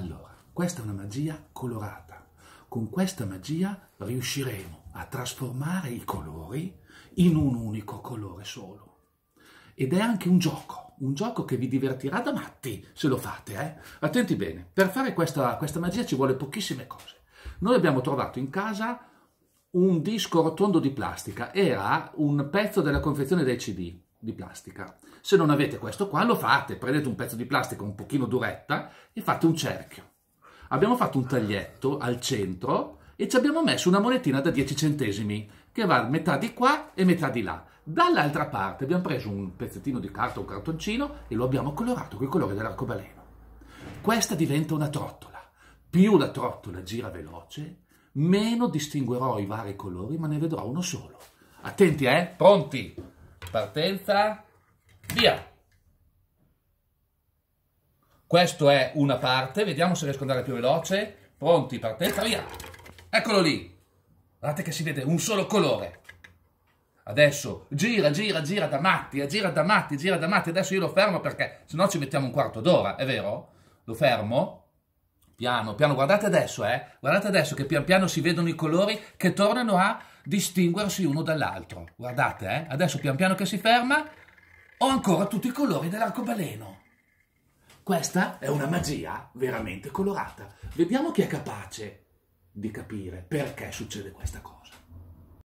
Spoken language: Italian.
Allora, questa è una magia colorata. Con questa magia riusciremo a trasformare i colori in un unico colore solo. Ed è anche un gioco, un gioco che vi divertirà da matti se lo fate. Eh? Attenti bene, per fare questa, questa magia ci vuole pochissime cose. Noi abbiamo trovato in casa un disco rotondo di plastica, era un pezzo della confezione dei CD di plastica. Se non avete questo qua, lo fate, prendete un pezzo di plastica un pochino duretta e fate un cerchio. Abbiamo fatto un taglietto al centro e ci abbiamo messo una monetina da 10 centesimi che va metà di qua e metà di là. Dall'altra parte abbiamo preso un pezzettino di carta o un cartoncino e lo abbiamo colorato con i colori dell'arcobaleno. Questa diventa una trottola. Più la trottola gira veloce, meno distinguerò i vari colori, ma ne vedrò uno solo. Attenti, eh? Pronti? partenza, via! Questo è una parte, vediamo se riesco ad andare più veloce. Pronti, partenza, via! Eccolo lì! Guardate che si vede un solo colore. Adesso gira, gira, gira da matti, eh, gira da matti, gira da matti. Adesso io lo fermo perché se no ci mettiamo un quarto d'ora, è vero? Lo fermo. Piano, piano, guardate adesso, eh. Guardate adesso che pian piano si vedono i colori che tornano a distinguersi uno dall'altro. Guardate, eh? adesso pian piano che si ferma, ho ancora tutti i colori dell'arcobaleno. Questa è una magia veramente colorata. Vediamo chi è capace di capire perché succede questa cosa.